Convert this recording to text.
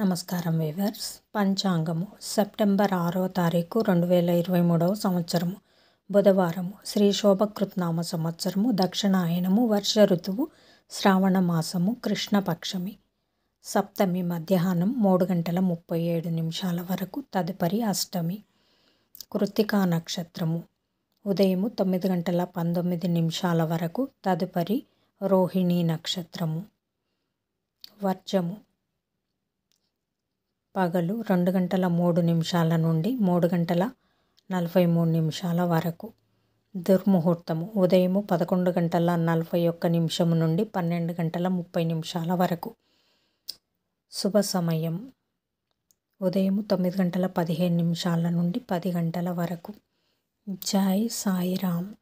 నమస్కారం viewers పంచాంగము September ఆరో తారీఖు రెండు వేల ఇరవై మూడవ సంవత్సరము బుధవారము శ్రీ శోభకృత్నామ సంవత్సరము దక్షిణాయనము వర్ష ఋతువు శ్రావణ మాసము కృష్ణపక్షమి సప్తమి మధ్యాహ్నం మూడు గంటల ముప్పై ఏడు నిమిషాల వరకు తదుపరి అష్టమి కృత్తికా నక్షత్రము ఉదయము తొమ్మిది గంటల పంతొమ్మిది నిమిషాల వరకు తదుపరి రోహిణీ నక్షత్రము వర్జము పగలు రెండు గంటల మూడు నిమిషాల నుండి మూడు గంటల నలభై మూడు నిమిషాల వరకు దుర్ముహూర్తము ఉదయము పదకొండు గంటల నలభై ఒక్క నిమిషం నుండి పన్నెండు గంటల ముప్పై నిమిషాల వరకు శుభ సమయం ఉదయం తొమ్మిది గంటల పదిహేను నిమిషాల నుండి పది గంటల వరకు జై సాయిరామ్